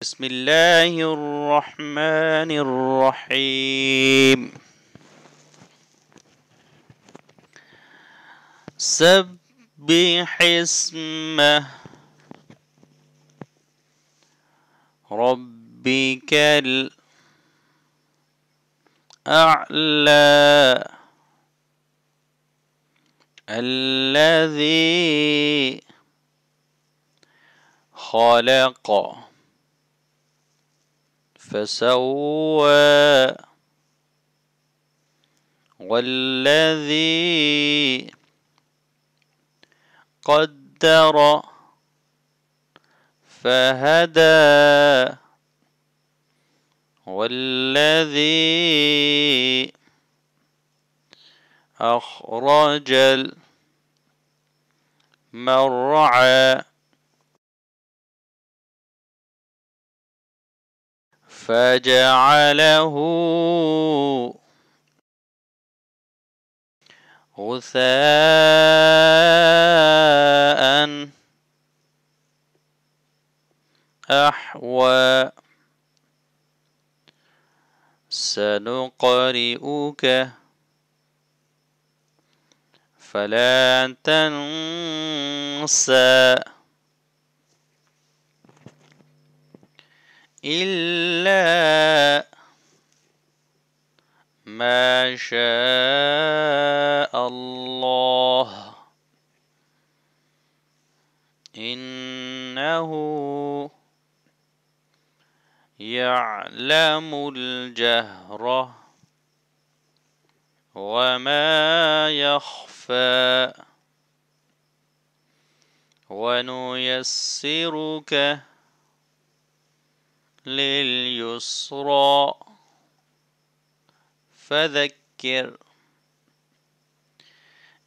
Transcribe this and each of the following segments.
بسم الله الرحمن الرحيم سبح اسمه ربك الأعلى الذي خلق فسوى والذي قدر فهدى والذي أخرج المرعى فجعله غثاء أحوى سنقرئك فلا تنسى إلا ما شاء الله إنه يعلم الجهر وما يخفى ونيسرك لليسرى فذكر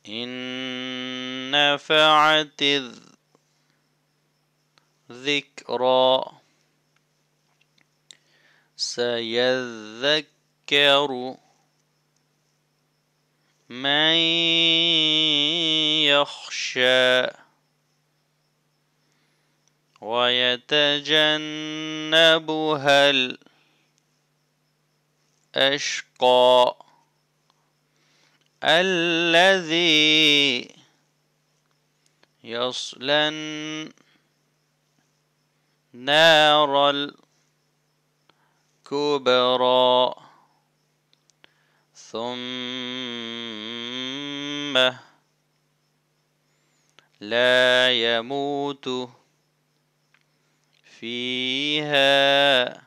إن نفعت الذكرى سيذكر من يخشى ويتجنبها الأشقى الذي يصلى النار الكبرى ثم لا يموت فيها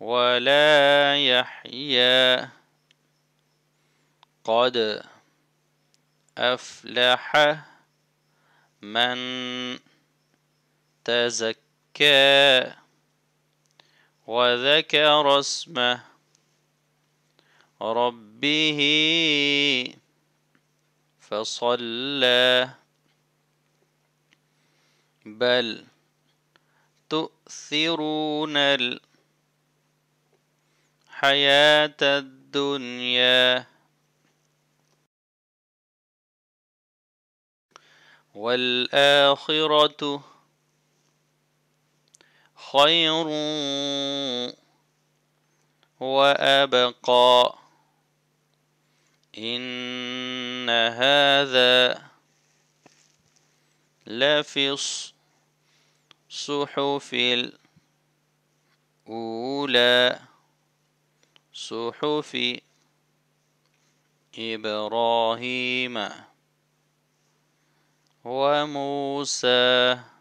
ولا يحيى قد أفلح من تزكى وذكر اسم ربه فصلى بل تؤثرون الحياة الدنيا والآخرة خير وأبقى إن هذا لفي الصحيح صحف الأولى صحف إبراهيم وموسى